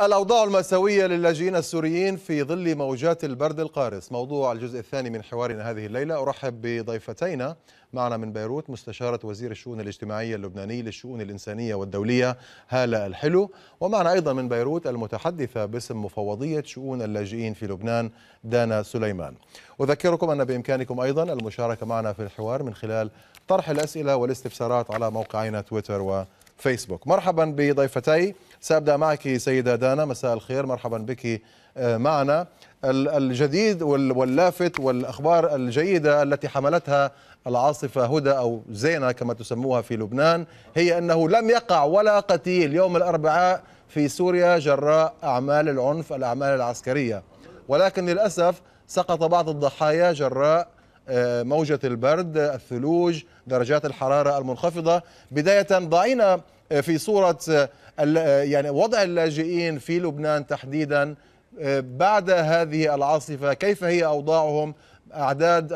الأوضاع المأساوية للاجئين السوريين في ظل موجات البرد القارس موضوع الجزء الثاني من حوارنا هذه الليلة أرحب بضيفتينا معنا من بيروت مستشارة وزير الشؤون الاجتماعية اللبناني للشؤون الإنسانية والدولية هالة الحلو ومعنا أيضا من بيروت المتحدثة باسم مفوضية شؤون اللاجئين في لبنان دانا سليمان أذكركم أن بإمكانكم أيضا المشاركة معنا في الحوار من خلال طرح الأسئلة والاستفسارات على موقعينا تويتر وفيسبوك مرحبا بضيفتي سأبدأ معك سيدة دانا مساء الخير مرحبا بك آه، معنا الجديد واللافت والأخبار الجيدة التي حملتها العاصفة هدى أو زينة كما تسموها في لبنان هي أنه لم يقع ولا قتيل يوم الأربعاء في سوريا جراء أعمال العنف الأعمال العسكرية ولكن للأسف سقط بعض الضحايا جراء آه، موجة البرد الثلوج درجات الحرارة المنخفضة بداية ضعينا آه، في صورة آه، يعني وضع اللاجئين في لبنان تحديدا آه، بعد هذه العاصفة كيف هي أوضاعهم أعداد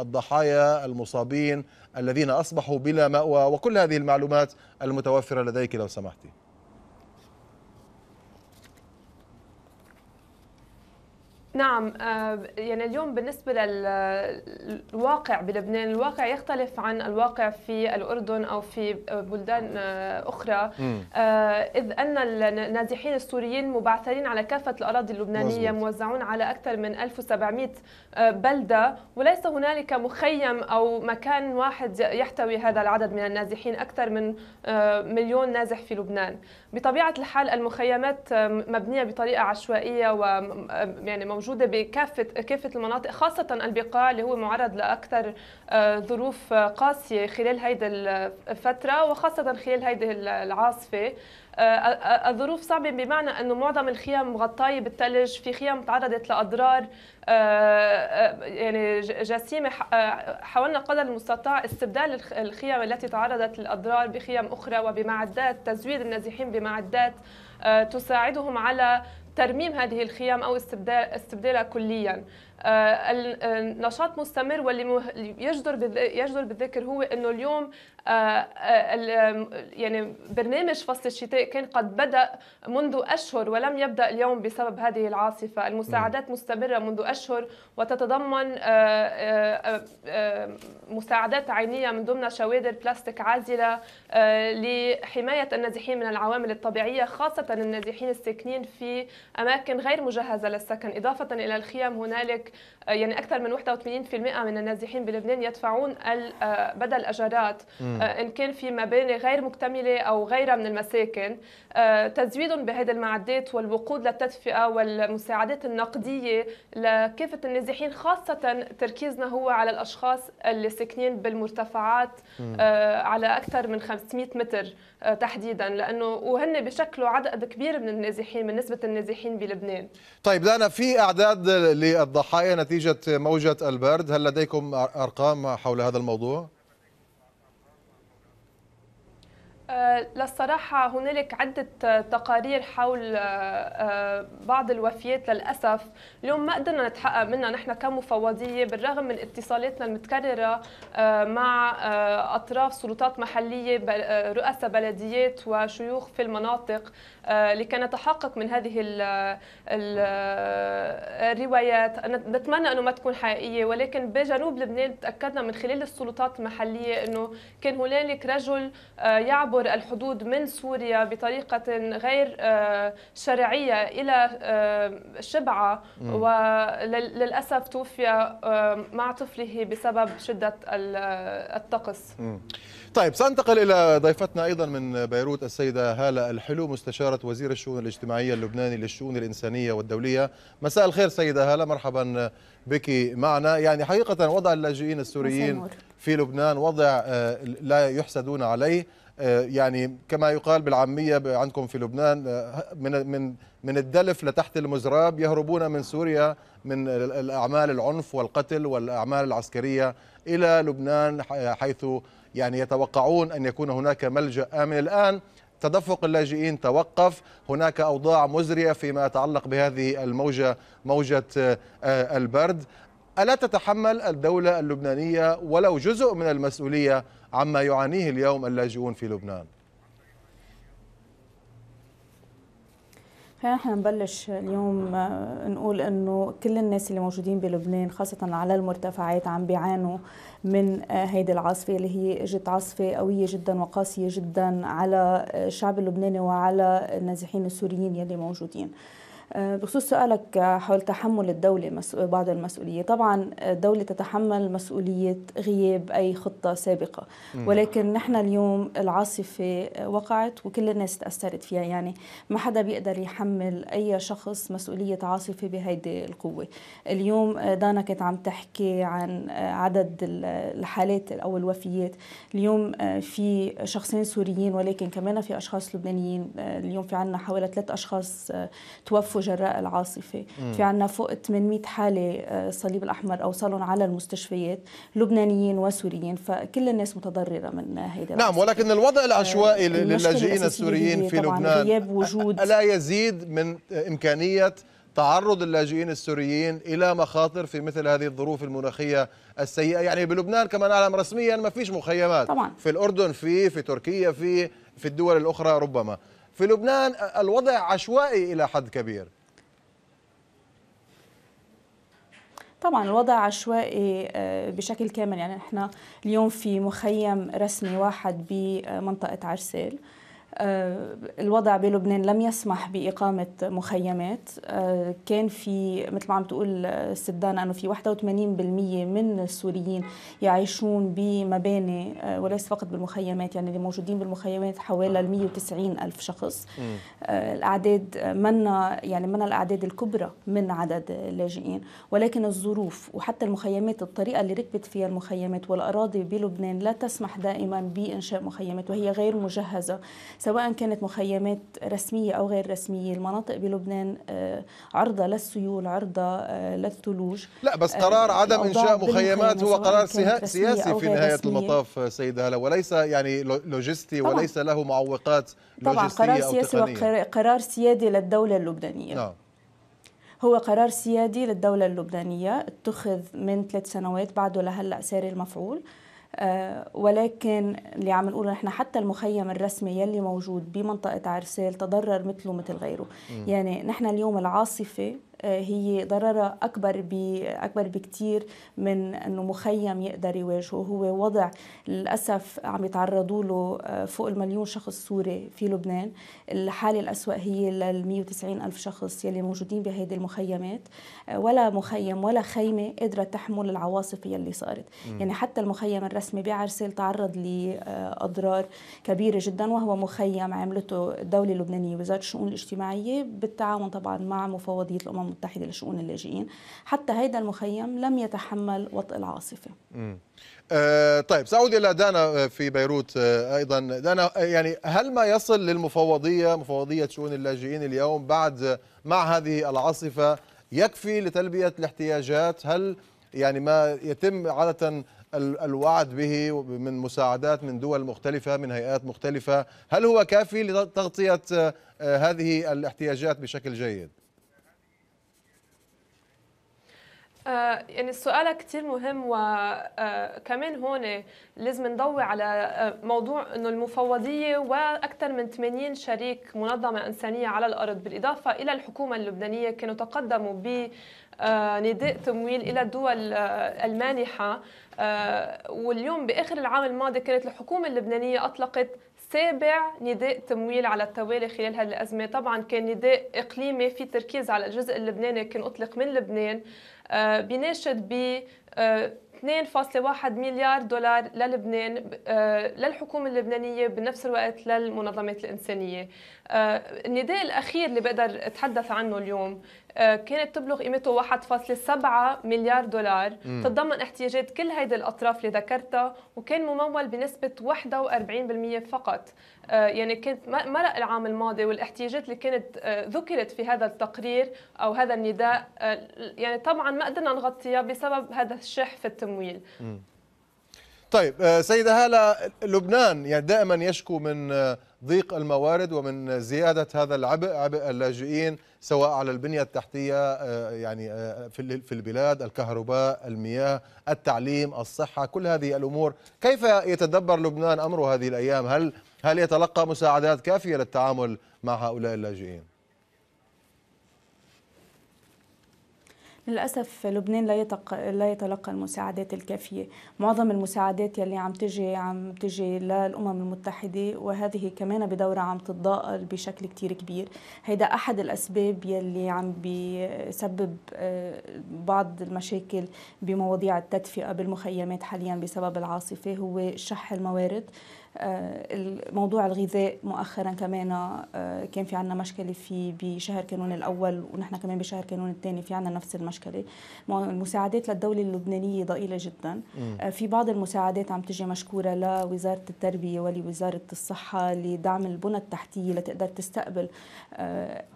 الضحايا المصابين الذين أصبحوا بلا مأوى وكل هذه المعلومات المتوفرة لديك لو سمحتي نعم آه، يعني اليوم بالنسبة للواقع بلبنان الواقع يختلف عن الواقع في الأردن أو في بلدان آه، أخرى مم. آه، إذ أن النازحين السوريين مبعثرين على كافة الأراضي اللبنانية مزبط. موزعون على أكثر من 1700 بلدة وليس هنالك مخيم أو مكان واحد يحتوي هذا العدد من النازحين أكثر من مليون نازح في لبنان بطبيعة الحال المخيمات مبنية بطريقة عشوائية ويعني موجودة موجوده بكافه كافه المناطق خاصه البقاع اللي هو معرض لاكثر آه، ظروف آه، قاسيه خلال هيدي الفتره وخاصه خلال هيدي العاصفه آه، الظروف صعبة بمعنى أنه معظم الخيام مغطاية بالثلج في خيام تعرضت لأضرار يعني جسيمة حاولنا قدر المستطاع استبدال الخيام التي تعرضت للأضرار بخيام أخرى وبمعدات تزويد النازحين بمعدات تساعدهم على ترميم هذه الخيام او استبدال استبدالها كليا آه، النشاط آه، مستمر واللي يجدر يجدر بالذكر هو انه اليوم آه، يعني برنامج فصل الشتاء كان قد بدا منذ اشهر ولم يبدا اليوم بسبب هذه العاصفه، المساعدات مستمره منذ اشهر وتتضمن مساعدات عينيه من ضمنها شوادر بلاستيك عازله لحمايه النازحين من العوامل الطبيعيه خاصه النازحين الساكنين في اماكن غير مجهزه للسكن، اضافه الى الخيام هنالك آه، يعني اكثر من 81% من النازحين بلبنان يدفعون آه، بدل الاجارات آه، ان كان في مباني غير مكتمله او غيرها من المساكن تزويد بهذه المعدات والوقود للتدفئه والمساعدات النقديه لكافه النازحين خاصه تركيزنا هو على الاشخاص اللي ساكنين بالمرتفعات على اكثر من 500 متر تحديدا لانه وهن بشكل عدد كبير من النازحين من نسبه النازحين بلبنان طيب لانا في اعداد للضحايا الوقائع نتيجة موجة البرد هل لديكم أرقام حول هذا الموضوع؟ آه، للصراحة هنالك عدة آه، تقارير حول آه، بعض الوفيات للأسف اليوم ما قدرنا نتحقق منها نحن كمفوضية بالرغم من اتصالاتنا المتكررة مع أطراف سلطات محلية رؤساء بلديات وشيوخ في المناطق لكي نتحقق من هذه الروايات نتمنى أنه ما تكون حقيقية ولكن بجنوب لبنان تأكدنا من خلال السلطات المحلية أنه كان هنالك رجل يعبر تدهور الحدود من سوريا بطريقة غير آه، شرعية إلى آه، شبعة وللأسف توفي آه، مع طفله بسبب شدة الطقس طيب سأنتقل إلى ضيفتنا أيضا من بيروت السيدة هالة الحلو مستشارة وزير الشؤون الاجتماعية اللبناني للشؤون الإنسانية والدولية مساء الخير سيدة هالة مرحبا بك معنا يعني حقيقة وضع اللاجئين السوريين في لبنان وضع لا يحسدون عليه آه، يعني كما يقال بالعاميه عندكم في لبنان آه، من من من الدلف لتحت المزراب يهربون من سوريا من الاعمال العنف والقتل والاعمال العسكريه الى لبنان آه، حيث يعني يتوقعون ان يكون هناك ملجا امن الان تدفق اللاجئين توقف هناك اوضاع مزريه فيما يتعلق بهذه الموجه موجه البرد الا تتحمل الدوله اللبنانيه ولو جزء من المسؤوليه عما يعانيه اليوم اللاجئون في لبنان خلينا نحن نبلش اليوم آه، نقول انه كل الناس اللي موجودين بلبنان خاصة على المرتفعات عم بيعانوا من آه، هيدي العاصفة اللي هي اجت عاصفة قوية جدا وقاسية جدا على آه، الشعب اللبناني وعلى النازحين السوريين يلي موجودين. آه، بخصوص سؤالك آه، حول تحمل الدولة بعض المسؤولية طبعا الدولة تتحمل مسؤولية غياب أي خطة سابقة ولكن نحن اليوم العاصفة وقعت وكل الناس تأثرت فيها يعني ما حدا بيقدر يحمل أي شخص مسؤولية عاصفة بهيدي القوة اليوم آه، دانا كانت عم تحكي عن عدد الحالات أو الوفيات اليوم في شخصين سوريين ولكن كمان في أشخاص لبنانيين اليوم في عنا حوالي ثلاث أشخاص توفوا جراء العاصفة مم. في عنا فوق 800 حالة الصليب آه، الأحمر أوصلهم على المستشفيات لبنانيين وسوريين فكل الناس متضررة من هيدا نعم ولكن الوضع آه، العشوائي للاجئين السوريين في لبنان غياب وجود ألا يزيد من إمكانية تعرض اللاجئين السوريين الى مخاطر في مثل هذه الظروف المناخيه السيئه يعني بلبنان كما نعلم رسميا ما فيش مخيمات طبعا. في الاردن في في تركيا في في الدول الاخرى ربما في لبنان الوضع عشوائي إلى حد كبير طبعا الوضع عشوائي آه، بشكل كامل يعني احنا اليوم في مخيم رسمي واحد بمنطقة عرسيل آه، الوضع بلبنان لم يسمح بإقامة مخيمات آه، كان في مثل ما عم تقول السدان آه، أنه في 81% من السوريين يعيشون بمباني وليس فقط بالمخيمات يعني اللي موجودين بالمخيمات حوالي 190 ألف شخص الأعداد منا يعني من الأعداد الكبرى من عدد اللاجئين ولكن الظروف وحتى المخيمات الطريقة اللي ركبت فيها المخيمات والأراضي بلبنان لا تسمح دائما بإنشاء مخيمات وهي غير مجهزة سواء كانت مخيمات رسمية أو غير رسمية المناطق بلبنان آه، عرضة للسيول عرضة آه، للثلوج لا بس آه، قرار يعني عدم إنشاء مخيمات هو قرار سياسي في نهاية المطاف سيدة هلا وليس يعني لوجستي وليس له معوقات طبعا قرار سياسي وقرار سيادي للدولة اللبنانية نعم. هو قرار سيادي للدولة اللبنانية اتخذ من ثلاث سنوات بعده لهلأ ساري المفعول آه، ولكن اللي عم نقوله نحن حتى المخيم الرسمي يلي موجود بمنطقة عرسال تضرر مثله مثل غيره م. يعني نحن اليوم العاصفة آه، هي ضررها أكبر أكبر بكتير من أنه مخيم يقدر يواجهه هو وضع للأسف عم يتعرضوا له آه، فوق المليون شخص سوري في لبنان الحالة الأسوأ هي لل 190 ألف شخص يلي موجودين بهيدي المخيمات آه، ولا مخيم ولا خيمة قدرة تحمل العواصف يلي صارت م. يعني حتى المخيم الرسمي بعرسل تعرض لأضرار كبيرة جدا وهو مخيم عملته الدولة اللبنانية وزارة الشؤون الاجتماعية بالتعاون طبعا مع مفوضية الأمم المتحدة لشؤون اللاجئين حتى هذا المخيم لم يتحمل وطئ العاصفة أه طيب سأعود إلى دانا آه، في بيروت آه، أيضا دانا آه، يعني هل ما يصل للمفوضية مفوضية شؤون اللاجئين اليوم بعد مع هذه العاصفة يكفي لتلبية الاحتياجات هل يعني ما يتم عادة الوعد به من مساعدات من دول مختلفة من هيئات مختلفة هل هو كافي لتغطية هذه الاحتياجات بشكل جيد؟ آه، يعني السؤال كثير مهم وكمان آه، هون لازم نضوي على آه، موضوع انه المفوضيه واكثر من 80 شريك منظمه انسانيه على الارض بالاضافه الى الحكومه اللبنانيه كانوا تقدموا ب نداء تمويل الى الدول المانحه واليوم باخر العام الماضي كانت الحكومه اللبنانيه اطلقت سابع نداء تمويل على التوالي خلال هذه الازمه، طبعا كان نداء اقليمي في تركيز على الجزء اللبناني كان اطلق من لبنان آه، بناشد ب 2.1 آه، مليار دولار للبنان آه، للحكومة اللبنانية بنفس الوقت للمنظمات الإنسانية آه، النداء الأخير اللي بقدر أتحدث عنه اليوم آه، كانت تبلغ قيمته 1.7 مليار دولار تتضمن احتياجات كل هيدي الأطراف اللي ذكرتها وكان ممول بنسبة 41% فقط آه، يعني كانت مرق العام الماضي والاحتياجات اللي كانت ذكرت في هذا التقرير أو هذا النداء يعني طبعا ما قدرنا نغطيها بسبب هذا الشح في التمويل طيب آه، سيدة هالة لبنان يعني دائما يشكو من آه، ضيق الموارد ومن زيادة هذا العبء عبء اللاجئين سواء على البنية التحتية آه، يعني في البلاد الكهرباء المياه التعليم الصحة كل هذه الأمور كيف يتدبر لبنان أمره هذه الأيام هل هل يتلقى مساعدات كافية للتعامل مع هؤلاء اللاجئين للأسف لبنان لا يتق... لا يتلقى المساعدات الكافية معظم المساعدات يلي عم تجي عم تجي للأمم المتحدة وهذه كمان بدورها عم تتضاءل بشكل كتير كبير هيدا أحد الأسباب يلي عم بيسبب آه، بعض المشاكل بمواضيع التدفئة بالمخيمات حاليا بسبب العاصفة هو شح الموارد آه، موضوع الغذاء مؤخرا كمان آه، كان في عنا مشكله في بشهر كانون الاول ونحن كمان بشهر كانون الثاني في عنا نفس المشكله المساعدات للدوله اللبنانيه ضئيله جدا آه، في بعض المساعدات عم تجي مشكوره لوزاره التربيه ولوزاره الصحه لدعم البنى التحتيه لتقدر تستقبل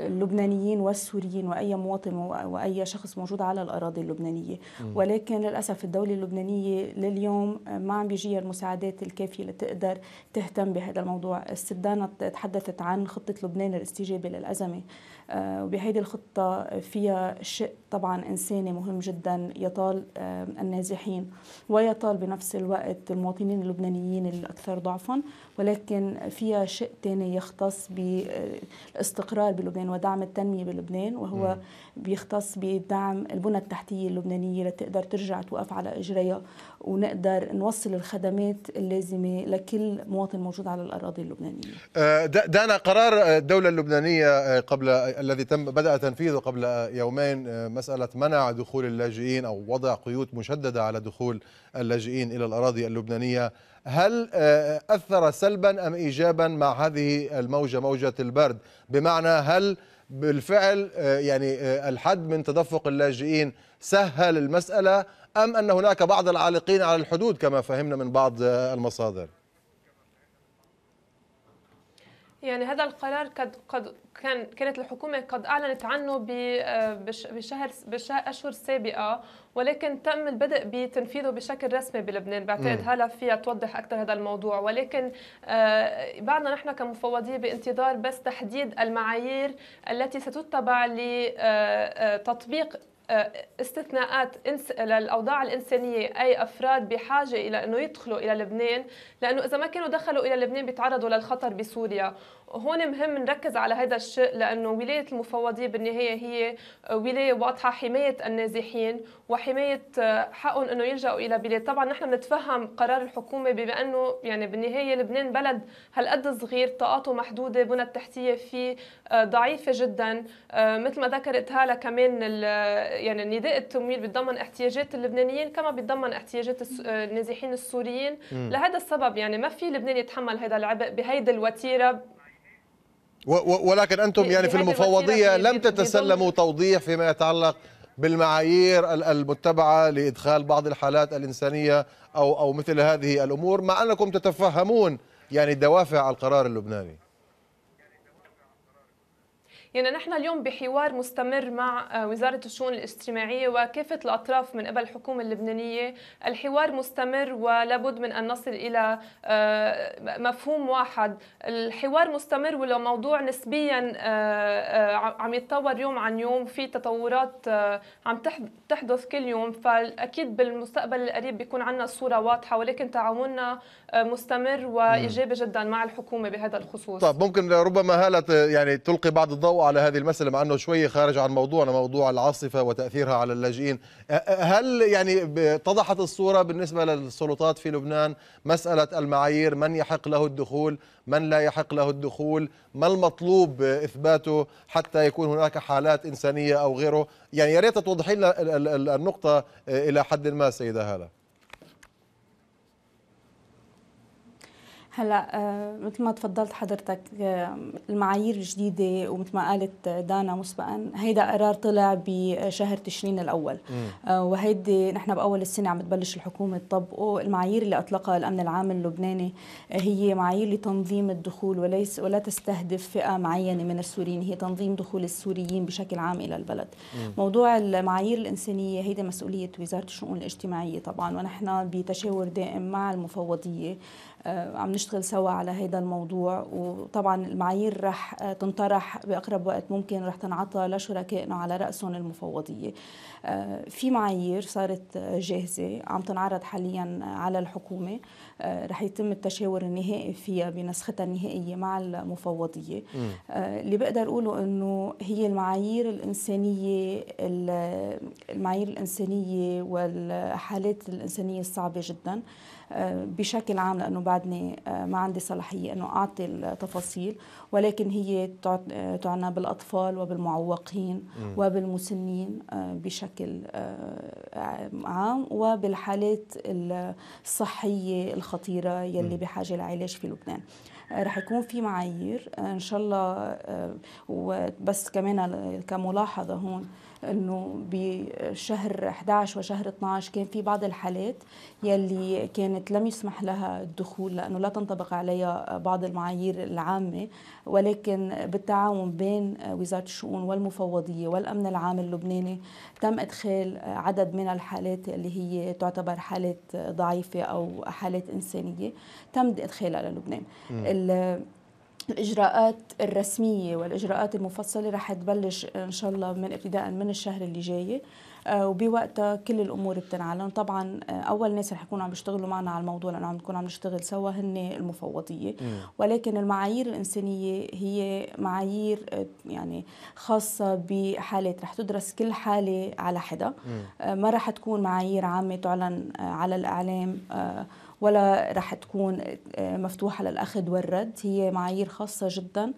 اللبنانيين والسوريين واي مواطن واي شخص موجود على الاراضي اللبنانيه ولكن للاسف الدوله اللبنانيه لليوم ما عم بيجيها المساعدات الكافيه لتقدر تهتم بهذا الموضوع السدانة تحدثت عن خطة لبنان للاستجابة للأزمة آه، وبهيدي الخطة فيها شيء طبعا إنساني مهم جدا يطال آه، النازحين ويطال بنفس الوقت المواطنين اللبنانيين الأكثر ضعفا ولكن فيها شيء تاني يختص بالاستقرار بلبنان ودعم التنمية بلبنان وهو بيختص بدعم البنى التحتية اللبنانية لتقدر ترجع توقف على إجريها ونقدر نوصل الخدمات اللازمة لكل مواطن موجود على الأراضي اللبنانية آه، دانا قرار الدولة اللبنانية قبل الذي تم بدأ تنفيذه قبل يومين آه، مسألة منع دخول اللاجئين أو وضع قيود مشددة على دخول اللاجئين إلى الأراضي اللبنانية هل آه، أثر سلبا أم إيجابا مع هذه الموجة موجة البرد بمعنى هل بالفعل آه، يعني الحد من تدفق اللاجئين سهل المسألة أم أن هناك بعض العالقين على الحدود كما فهمنا من بعض المصادر يعني هذا القرار قد قد كان كانت الحكومه قد اعلنت عنه بشهر بشهر اشهر سابقه ولكن تم البدء بتنفيذه بشكل رسمي بلبنان بعتقد هلا فيها توضح اكثر هذا الموضوع ولكن آه، بعدنا نحن كمفوضيه بانتظار بس تحديد المعايير التي ستتبع لتطبيق آه، آه، آه، استثناءات للاوضاع الانسانيه اي افراد بحاجه الى انه يدخلوا الى لبنان لانه اذا ما كانوا دخلوا الى لبنان بيتعرضوا للخطر بسوريا هون مهم نركز على هذا الشيء لانه ولايه المفوضيه بالنهايه هي ولايه واضحه حمايه النازحين وحمايه آه، حقهم انه يلجأوا الى بلاد طبعا نحن بنتفهم قرار الحكومه بانه يعني بالنهايه لبنان بلد هالقد صغير طاقاته محدوده البنى التحتيه فيه آه، ضعيفه جدا مثل ما ذكرت هالا كمان يعني نداء التمويل بيتضمن احتياجات اللبنانيين كما بيتضمن احتياجات آه، النازحين السوريين مم. لهذا السبب يعني ما في لبنان يتحمل هذا العبء بهيدي الوتيره ولكن انتم يعني في المفوضيه لم تتسلموا توضيح فيما يتعلق بالمعايير المتبعه لادخال بعض الحالات الانسانيه او او مثل هذه الامور مع انكم تتفهمون يعني دوافع القرار اللبناني يعني نحن اليوم بحوار مستمر مع آه، وزارة الشؤون الاجتماعية وكافة الأطراف من قبل الحكومة اللبنانية الحوار مستمر ولابد من أن نصل إلى آه، مفهوم واحد الحوار مستمر ولو موضوع نسبيا آه، عم يتطور يوم عن يوم في تطورات عم تحدث كل يوم فأكيد بالمستقبل القريب بيكون عندنا صورة واضحة ولكن تعاوننا مستمر وإيجابي جدا مع الحكومة بهذا الخصوص طب ممكن ربما هالة يعني تلقي بعض الضوء على هذه المسألة مع أنه شوي خارج عن موضوعنا موضوع العاصفة وتأثيرها على اللاجئين هل يعني اتضحت الصورة بالنسبة للسلطات في لبنان مسألة المعايير من يحق له الدخول من لا يحق له الدخول ما المطلوب إثباته حتى يكون هناك حالات إنسانية أو غيره يعني يا ريت توضحي لنا النقطة إلى حد ما سيدة هاله هلا آه، مثل ما تفضلت حضرتك آه، المعايير الجديده ومثل ما قالت دانا مسبقا هيدا قرار طلع بشهر تشرين الاول آه، وهيدي نحن باول السنه عم تبلش الحكومه تطبقه المعايير اللي اطلقها الامن العام اللبناني هي معايير لتنظيم الدخول وليس ولا تستهدف فئه معينه من السوريين هي تنظيم دخول السوريين بشكل عام الى البلد مم. موضوع المعايير الانسانيه هيدا مسؤوليه وزاره الشؤون الاجتماعيه طبعا ونحن بتشاور دائم مع المفوضيه آه، عم نشتغل سوا على هذا الموضوع وطبعا المعايير رح آه، تنطرح باقرب وقت ممكن رح تنعطى لشركائنا على راسهم المفوضيه آه، في معايير صارت جاهزة عم تنعرض حاليا على الحكومة آه، رح يتم التشاور النهائي فيها بنسختها النهائية مع المفوضية م. آه، اللي بقدر أقوله أنه هي المعايير الإنسانية المعايير الإنسانية والحالات الإنسانية الصعبة جدا بشكل عام لأنه بعدني ما عندي صلاحية أنه أعطي التفاصيل ولكن هي تعنى بالأطفال وبالمعوقين م. وبالمسنين بشكل بشكل آه، عام وبالحالات الصحية الخطيرة يلي بحاجة لعلاج في لبنان آه، رح يكون في معايير آه، ان شاء الله وبس كمان كملاحظه هون انه بشهر 11 وشهر 12 كان في بعض الحالات يلي كانت لم يسمح لها الدخول لانه لا تنطبق عليها بعض المعايير العامه ولكن بالتعاون بين وزاره الشؤون والمفوضيه والامن العام اللبناني تم ادخال عدد من الحالات اللي هي تعتبر حالات ضعيفه او حالات انسانيه تم ادخالها للبنان الاجراءات الرسميه والاجراءات المفصله رح تبلش ان شاء الله من ابتداء من الشهر اللي جاي آه، وبوقتها كل الامور بتنعلن طبعا آه، اول ناس رح يكونوا عم يشتغلوا معنا على الموضوع لانه عم نكون عم نشتغل سوا هن المفوضيه ولكن المعايير الانسانيه هي معايير آه، يعني خاصه بحالات رح تدرس كل حاله على حدا ما رح تكون معايير عامه تعلن على الاعلام ولا رح تكون آه، مفتوحة للأخذ والرد هي معايير خاصة جدا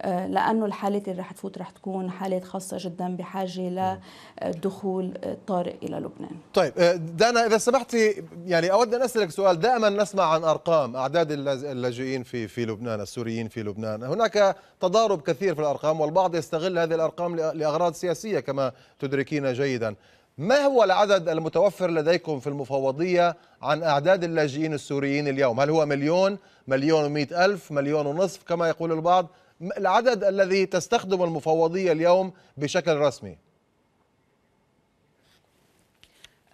آه، لأنه الحالات اللي رح تفوت رح تكون حالات خاصة جدا بحاجة لدخول آه، الطارئ إلى لبنان طيب دانا إذا سمحتي يعني أود أن أسألك سؤال دائما نسمع عن أرقام أعداد اللاجئين في في لبنان السوريين في لبنان هناك تضارب كثير في الأرقام والبعض يستغل هذه الأرقام لأغراض سياسية كما تدركين جيدا ما هو العدد المتوفر لديكم في المفوضية عن أعداد اللاجئين السوريين اليوم هل هو مليون مليون ومئة ألف مليون ونصف كما يقول البعض العدد الذي تستخدم المفوضية اليوم بشكل رسمي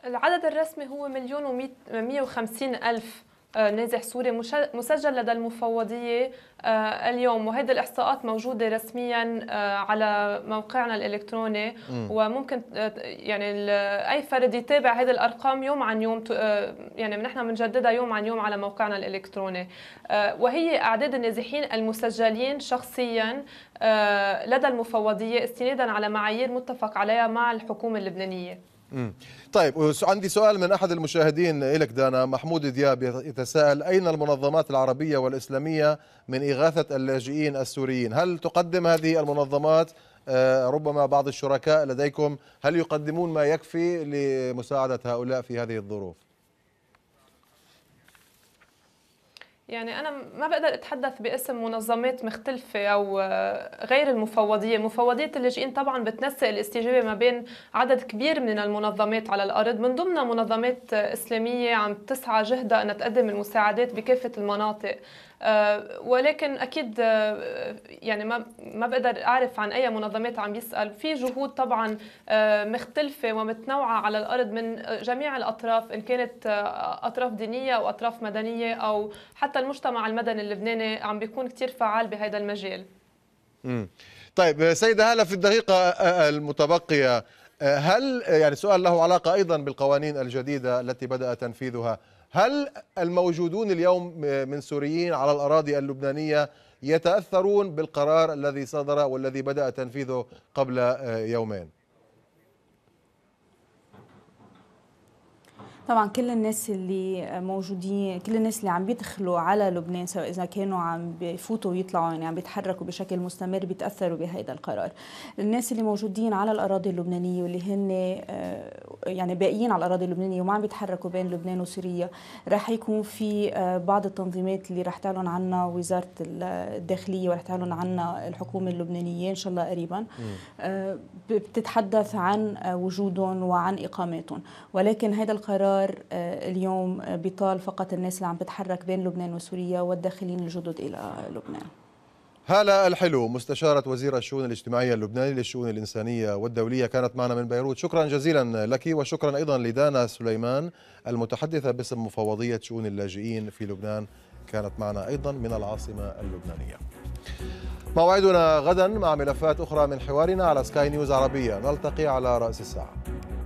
العدد الرسمي هو مليون ومئة وخمسين ألف آه، نازح سوري مسجل لدى المفوضية آه، اليوم وهذه الإحصاءات موجودة رسميا آه، على موقعنا الإلكتروني وممكن يعني أي فرد يتابع هذه الأرقام يوم عن يوم يعني نحن من بنجددها يوم عن يوم على موقعنا الإلكتروني وهي أعداد النازحين المسجلين شخصيا لدى المفوضية استنادا على معايير متفق عليها مع الحكومة اللبنانية طيب عندي سؤال من أحد المشاهدين لك دانا محمود دياب يتساءل أين المنظمات العربية والإسلامية من إغاثة اللاجئين السوريين هل تقدم هذه المنظمات آه، ربما بعض الشركاء لديكم هل يقدمون ما يكفي لمساعدة هؤلاء في هذه الظروف يعني أنا ما بقدر أتحدث باسم منظمات مختلفة أو آه، غير المفوضية، مفوضية اللاجئين طبعا بتنسق الاستجابة ما بين عدد كبير من المنظمات على الأرض، من ضمنها منظمات آه، إسلامية عم تسعى جهدها أن تقدم المساعدات بكافة المناطق، آه، ولكن اكيد آه، يعني ما ما بقدر اعرف عن اي منظمات عم يسال في جهود طبعا آه، مختلفه ومتنوعه على الارض من جميع الاطراف ان كانت اطراف دينيه او اطراف مدنيه او حتى المجتمع المدني اللبناني عم بيكون كثير فعال بهذا المجال امم طيب سيدة هالة في الدقيقة المتبقية هل يعني سؤال له علاقة أيضا بالقوانين الجديدة التي بدأ تنفيذها هل الموجودون اليوم من سوريين على الأراضي اللبنانية يتأثرون بالقرار الذي صدر والذي بدأ تنفيذه قبل يومين طبعا كل الناس اللي موجودين كل الناس اللي عم بيدخلوا على لبنان سواء اذا كانوا عم بيفوتوا ويطلعوا يعني عم بيتحركوا بشكل مستمر بيتاثروا بهذا القرار الناس اللي موجودين على الاراضي اللبنانيه واللي هن آه، يعني باقيين على الاراضي اللبنانيه وما عم بيتحركوا بين لبنان وسوريا رح يكون في آه، بعض التنظيمات اللي رح تعلن عنها وزاره الداخليه ورح تعلن عنها الحكومه اللبنانيه ان شاء الله قريبا آه، بتتحدث عن وجودهم وعن اقامتهم ولكن هذا القرار الدولار آه، اليوم آه، بيطال فقط الناس اللي عم بتحرك بين لبنان وسوريا والداخلين الجدد إلى لبنان هالة الحلو مستشارة وزير الشؤون الاجتماعية اللبناني للشؤون الإنسانية والدولية كانت معنا من بيروت شكرا جزيلا لك وشكرا أيضا لدانا سليمان المتحدثة باسم مفوضية شؤون اللاجئين في لبنان كانت معنا أيضا من العاصمة اللبنانية موعدنا غدا مع ملفات أخرى من حوارنا على سكاي نيوز عربية نلتقي على رأس الساعة